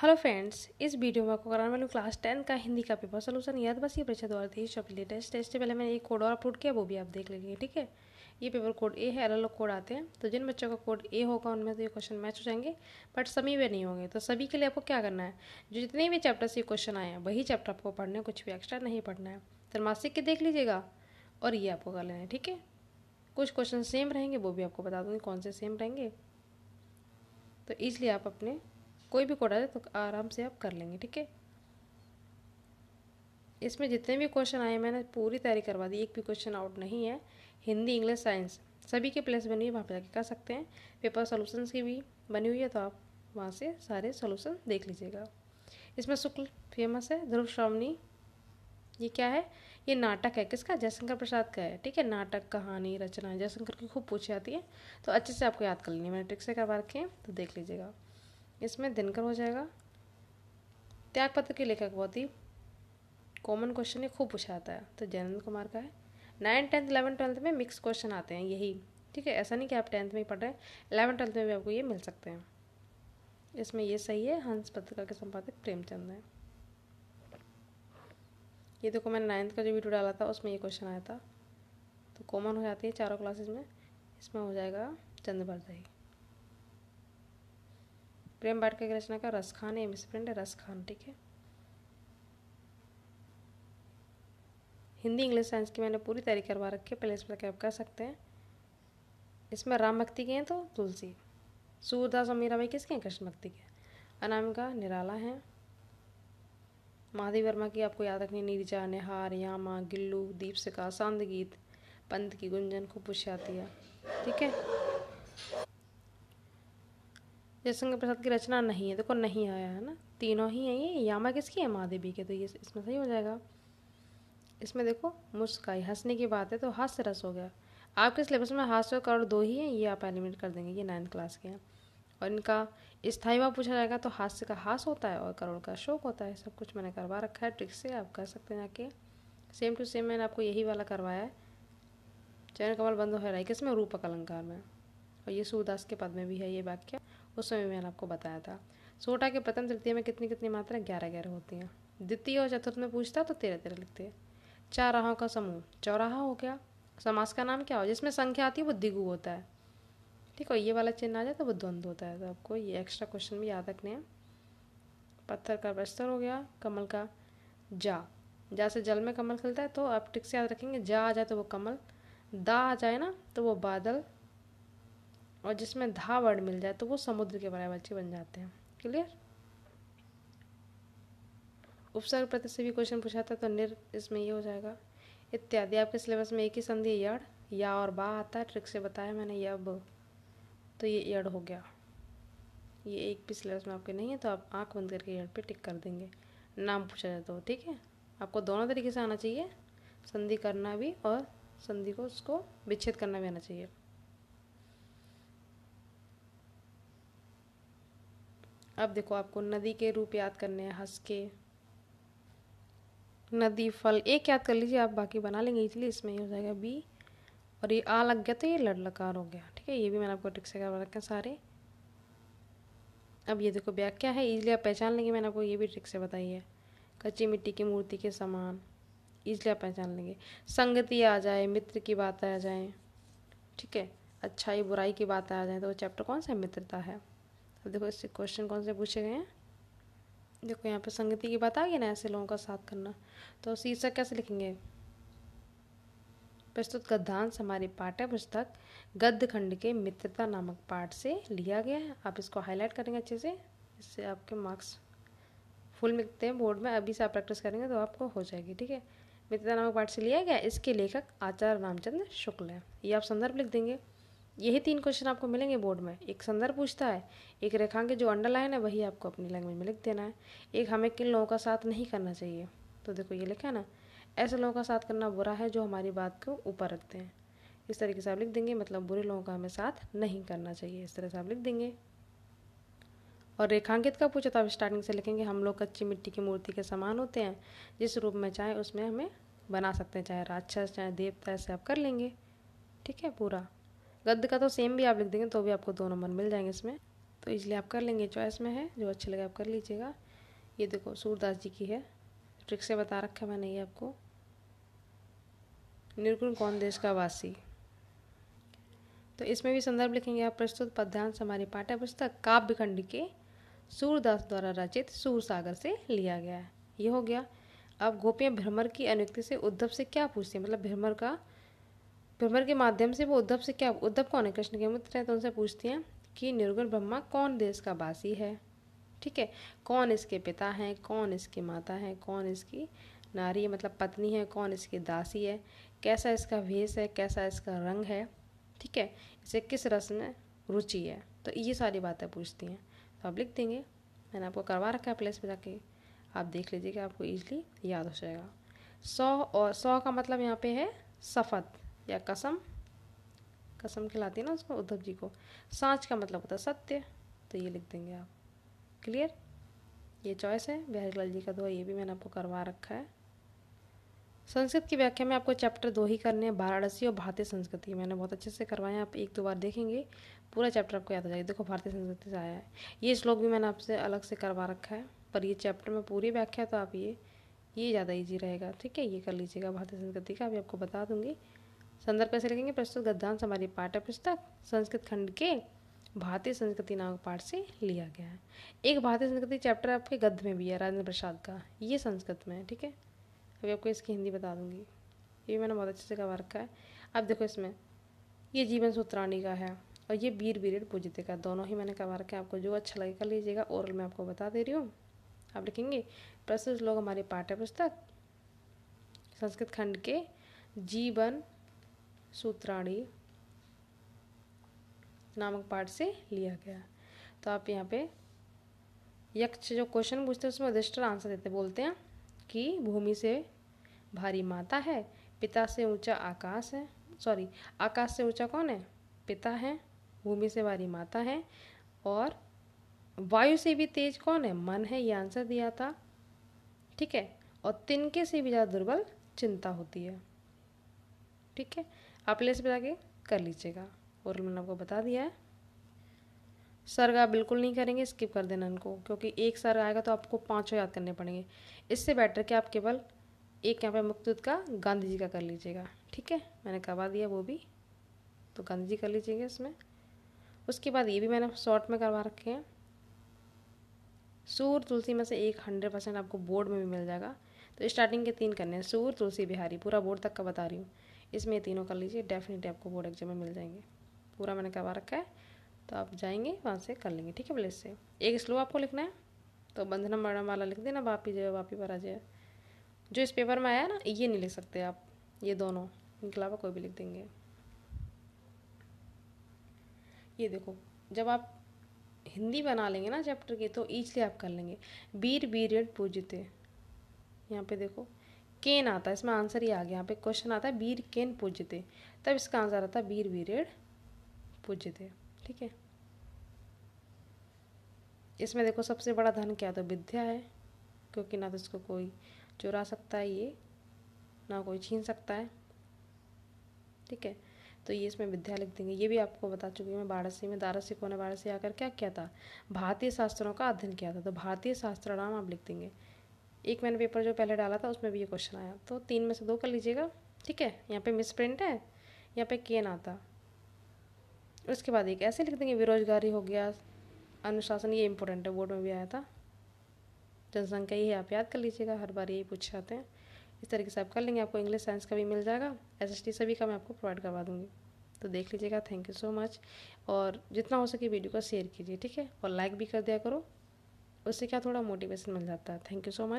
hello friends इस video में आपको कराने वाली क्लास टेन का हिंदी का पेपर सोलूशन याद बस ये परीक्षा द्वारा थी तेईस चौपी लेटेस्ट टेस्ट से पहले मैंने एक कोड और अपलोड किया वो भी आप देख लेंगे ठीक है ये पेपर कोड ए है अलग अलग कोड आते हैं तो जिन बच्चों का कोड ए होगा उनमें तो ये क्वेश्चन मैच हो जाएंगे बट सभी वे नहीं होंगे तो सभी के लिए आपको क्या करना है जो जितने भी चैप्टर से क्वेश्चन आए हैं वही चैप्टर आपको पढ़ने कुछ भी एक्स्ट्रा नहीं पढ़ना है तरमासिक तो के देख लीजिएगा और ये आपको कर लेना है ठीक है कुछ क्वेश्चन सेम रहेंगे वो भी आपको बता दूँगी कौन से सेम रहेंगे तो इसलिए आप अपने कोई भी कोटा दे तो आराम से आप कर लेंगे ठीक है इसमें जितने भी क्वेश्चन आए मैंने पूरी तैयारी करवा दी एक भी क्वेश्चन आउट नहीं है हिंदी इंग्लिश साइंस सभी के प्लेस बनी हुई वहाँ पर जाके कर सकते हैं पेपर सोल्यूशंस की भी बनी हुई है तो आप वहाँ से सारे सोल्यूशन देख लीजिएगा इसमें शुक्ल फेमस है ध्रुव श्रावणी ये क्या है ये नाटक है किसका जयशंकर प्रसाद का है ठीक है नाटक कहानी रचना जयशंकर की खूब पूछी आती है तो अच्छे से आपको याद कर लेनी मैंने ट्रिक से करवा रखे हैं तो देख लीजिएगा इसमें दिनकर हो जाएगा त्यागपत्र के लेखक बहुत ही कॉमन क्वेश्चन ये खूब पूछा जाता है तो जयनंद कुमार का है नाइन्थ टेंथ इलेवन ट्वेल्थ में मिक्स क्वेश्चन आते हैं यही ठीक है ऐसा नहीं कि आप टेंथ में ही पढ़ रहे हैं इलेवन ट्वेल्थ में भी आपको ये मिल सकते हैं इसमें ये सही है हंस पत्रिका के संपादक प्रेमचंद हैं ये देखो मैंने नाइन्थ का जो वीडियो डाला था उसमें ये क्वेश्चन आया था तो कॉमन हो जाती है चारों क्लासेज में इसमें हो जाएगा चंद्रभरदाई प्रेम बाट की रचना का रस खान एम फ्रेंड रस खान ठीक है हिंदी इंग्लिश साइंस की मैंने पूरी तैयारी करवा रखी है पहले इस पर आप कर सकते हैं इसमें राम भक्ति के हैं तो तुलसी सूरदास और मीराबाई किसके हैं कृष्ण भक्ति के अनामिका निराला हैं महादेव वर्मा की आपको याद रखनी नीरजा निहार यामा गिल्लू दीप सिका सांद गीत पंथ की गुंजन खुपुशातिया ठीक है जयशंकर प्रसाद की रचना नहीं है देखो नहीं आया है ना तीनों ही हैं ये यामा किसकी है महादेवी के तो ये इसमें सही हो जाएगा इसमें देखो मुस्काई हंसने की बात है तो हास्य रस हो गया आपके सिलेबस में हास्य और करोड़ दो ही हैं ये आप एलिमेंट कर देंगे ये नाइन्थ क्लास के हैं और इनका स्थाई भाव पूछा जाएगा तो हास्य का हास होता है और करोड़ का शोक होता है सब कुछ मैंने करवा रखा है ट्रिक से आप कर सकते हैं जाके सेम टू सेम मैंने आपको यही वाला करवाया है चरण कमल बंद हो रहा है किसमें रूप अलंकार में और ये सूरदास के पद में भी है ये वाक्य उस समय मैंने आपको बताया था सोटा के प्रथम तृतीय में कितनी कितनी मात्रा ग्यारह ग्यारह होती हैं द्वितीय और चतुर्थ में पूछता तो तेरह तेरह लिखते हैं चाराहों का समूह चौराहा हो गया समास का नाम क्या हो जिसमें संख्या आती है वो दिगु होता है ठीक है ये वाला चिन्ह आ जाए तो वो द्वंद्व होता है तो आपको ये एक्स्ट्रा क्वेश्चन भी याद रखने हैं पत्थर का बस्तर हो गया कमल का जा जा से जल में कमल खिलता है तो आप टिक से याद रखेंगे जा आ जाए तो वो कमल दा आ जाए ना तो वो बादल और जिसमें धा वर्ड मिल जाए तो वो समुद्र के पर्यायवाची बच्चे बन जाते हैं क्लियर उपसर्ग प्रत्यय से भी क्वेश्चन पूछा था तो निर इसमें ये हो जाएगा इत्यादि आपके सिलेबस में एक ही संधि यड़ या और बा आता है ट्रिक से बताया मैंने यब तो ये यड़ हो गया ये एक भी सिलेबस में आपके नहीं है तो आप आंख बंद करके यड़ पे टिक कर देंगे नाम पूछा जाता हो ठीक है आपको दोनों तरीके से आना चाहिए संधि करना भी और संधि को उसको विच्छेद करना भी आना चाहिए अब देखो आपको नदी के रूप याद करने हैं हंस के नदी फल एक याद कर लीजिए आप बाकी बना लेंगे इसलिए इसमें ये हो जाएगा बी और ये आ लग गया तो ये लड़लकार हो गया ठीक है ये भी मैंने आपको ट्रिक से करवा रखे सारे अब ये देखो व्याख्या है इजली आप पहचान लेंगे मैंने आपको ये भी ट्रिक से बताई है कच्ची मिट्टी की मूर्ति के समान इजली आप पहचान लेंगे संगति आ जाए मित्र की बात आ जाए ठीक है अच्छाई बुराई की बात आ जाए तो वो चैप्टर कौन सा मित्रता है अब देखो इससे क्वेश्चन कौन से पूछे गए हैं देखो यहाँ पे संगति की बात आ गई ना ऐसे लोगों का साथ करना तो शीर्षक कैसे लिखेंगे प्रस्तुत गद्यांश हमारी पाठ्य पुस्तक गद्य खंड के मित्रता नामक पाठ से लिया गया है आप इसको हाईलाइट करेंगे अच्छे से इससे आपके मार्क्स फुल मिलते हैं बोर्ड में अभी से आप प्रैक्टिस करेंगे तो आपको हो जाएगी ठीक है मित्रता नामक पाठ से लिया गया इसके लेखक आचार्य रामचंद्र शुक्ल है ये आप संदर्भ लिख देंगे यही तीन क्वेश्चन आपको मिलेंगे बोर्ड में एक संदर्भ पूछता है एक रेखांक जो अंडरलाइन है वही आपको अपनी लैंग्वेज में लिख देना है एक हमें किन लोगों का साथ नहीं करना चाहिए तो देखो ये लिखा है ना ऐसे लोगों का साथ करना बुरा है जो हमारी बात को ऊपर रखते हैं इस तरीके से आप लिख देंगे मतलब बुरे लोगों का हमें साथ नहीं करना चाहिए इस तरह से आप लिख देंगे और रेखांकित का पूछा तो आप स्टार्टिंग से लिखेंगे हम लोग कच्ची मिट्टी की मूर्ति के समान होते हैं जिस रूप में चाहे उसमें हमें बना सकते हैं चाहे राक्षस चाहे देवता ऐसे आप कर लेंगे ठीक है पूरा गद्द का तो सेम भी आप लिख देंगे तो भी आपको दो नंबर मिल जाएंगे इसमें तो इसलिए आप कर लेंगे चॉइस में है जो अच्छे लगे आप कर लीजिएगा ये देखो सूरदास जी की है ट्रिक से बता रखा है मैंने ये आपको निर्गुण कौन देश का वासी तो इसमें भी संदर्भ लिखेंगे आप प्रस्तुत पद्यांश हमारी पाठ्य पुस्तक काव्य खंड के सूरदास द्वारा रचित सूर सागर से लिया गया है ये हो गया अब गोपियाँ भ्रमर की अनुक्ति से उद्धव से क्या पूछती हैं मतलब भ्रमर का भ्रमर के माध्यम से वो उद्धव से क्या उद्धव कौन है कृष्ण के मित्र हैं तो उनसे पूछती हैं कि निर्गुण ब्रह्मा कौन देश का वासी है ठीक है कौन इसके पिता हैं कौन इसकी माता है कौन इसकी नारी है मतलब पत्नी है कौन इसकी दासी है कैसा इसका भेष है कैसा इसका रंग है ठीक है इसे किस रस में रुचि है तो ये सारी बातें पूछती हैं तो आप लिख देंगे मैंने आपको करवा रखा है प्लेस पर जाके आप देख लीजिएगा आपको ईजिली याद हो जाएगा सौ और सौ का मतलब यहाँ पे है सफ़त या कसम कसम खिलाती है ना उसको उद्धव जी को सांच का मतलब होता है सत्य तो ये लिख देंगे आप क्लियर ये चॉइस है बिहारी लाल जी का दो ये भी मैंने आपको करवा रखा है संस्कृत की व्याख्या में आपको चैप्टर दो ही करने हैं वाराणसी और भारतीय संस्कृति मैंने बहुत अच्छे से करवाए हैं आप एक दो बार देखेंगे पूरा चैप्टर आपको याद हो जाएगा देखो भारतीय संस्कृति से आया है ये श्लोक भी मैंने आपसे अलग से करवा रखा है पर ये चैप्टर में पूरी व्याख्या तो आप ये ये ज़्यादा ईजी रहेगा ठीक है ये कर लीजिएगा भारतीय संस्कृति का अभी आपको बता दूंगी संदर्भ कैसे लिखेंगे प्रस्तुत गद्यांश हमारी पाठ्य पुस्तक संस्कृत खंड के भारतीय संस्कृति नामक पाठ से लिया गया है एक भारतीय संस्कृति चैप्टर आपके गद्य में भी है राजेंद्र प्रसाद का ये संस्कृत में है ठीक है अभी आपको इसकी हिंदी बता दूंगी ये मैंने बहुत अच्छे से कवर रखा है अब देखो इसमें ये जीवन सूत्राणी का है और ये वीर वीर पूजित का दोनों ही मैंने रखा है आपको जो अच्छा लगे कर लीजिएगा ओरल मैं आपको बता दे रही हूँ आप लिखेंगे प्रस्तुत लोग हमारी पाठ्य पुस्तक संस्कृत खंड के जीवन सूत्राणी नामक पाठ से लिया गया तो आप यहाँ पे यक्ष जो क्वेश्चन पूछते हैं उसमें अधिष्ठर आंसर देते बोलते हैं कि भूमि से भारी माता है पिता से ऊंचा आकाश है सॉरी आकाश से ऊंचा कौन है पिता है भूमि से भारी माता है और वायु से भी तेज कौन है मन है ये आंसर दिया था ठीक है और तिनके से भी ज़्यादा दुर्बल चिंता होती है ठीक है आप से पे जाके कर लीजिएगा और मैंने आपको बता दिया है सर का बिल्कुल नहीं करेंगे स्किप कर देना इनको क्योंकि एक सर आएगा तो आपको पाँचों याद करने पड़ेंगे इससे बेटर कि आप केवल एक यहाँ पे मुक्तुत का गांधी जी का कर लीजिएगा ठीक है मैंने करवा दिया वो भी तो गांधी जी कर लीजिएगा इसमें उसके बाद ये भी मैंने शॉर्ट में करवा रखे हैं सूर तुलसी में से एक हंड्रेड परसेंट आपको बोर्ड में भी मिल जाएगा तो स्टार्टिंग के तीन करने हैं सूर तुलसी बिहारी पूरा बोर्ड तक का बता रही हूँ इसमें तीनों कर लीजिए डेफिनेटली आपको बोर्ड एग्जाम में मिल जाएंगे पूरा मैंने करवा रखा है तो आप जाएंगे वहाँ से कर लेंगे ठीक है प्लेस से एक स्लो आपको लिखना है तो बंधन मरण वाला लिख देना वापी जय वापी पराजय जो इस पेपर में आया ना ये नहीं लिख सकते आप ये दोनों इनके अलावा कोई भी लिख देंगे ये देखो जब आप हिंदी बना लेंगे ना चैप्टर के तो ईचली आप कर लेंगे वीर वीर पूजित यहाँ पे देखो केन आता है इसमें आंसर ही आ गया यहाँ पे क्वेश्चन आता है वीर केन पूजते तब इसका आंसर आता है वीर वीरेड पूजते ठीक है इसमें देखो सबसे बड़ा धन क्या तो विद्या है क्योंकि ना तो इसको कोई चुरा सकता है ये ना कोई छीन सकता है ठीक है तो ये इसमें विद्या लिख देंगे ये भी आपको बता चुकी हूँ मैं वाराणसी में सिखों ने वाराणसी आकर क्या किया था भारतीय शास्त्रों का अध्ययन किया था तो भारतीय शास्त्र नाम आप लिख देंगे एक मैंने पेपर जो पहले डाला था उसमें भी ये क्वेश्चन आया तो तीन में से दो कर लीजिएगा ठीक है यहाँ पे मिस प्रिंट है यहाँ पे के आता उसके बाद एक ऐसे लिख देंगे बेरोजगारी हो गया अनुशासन ये इम्पोर्टेंट है बोर्ड में भी आया था जनसंख्या ये आप याद कर लीजिएगा हर बार यही पूछ जाते हैं इस तरीके से आप कर लेंगे आपको इंग्लिश साइंस का भी मिल जाएगा एस एस सभी का मैं आपको प्रोवाइड करवा दूँगी तो देख लीजिएगा थैंक यू सो मच और जितना हो सके वीडियो को शेयर कीजिए ठीक है और लाइक भी कर दिया करो उससे क्या थोड़ा मोटिवेशन मिल जाता है थैंक यू सो मच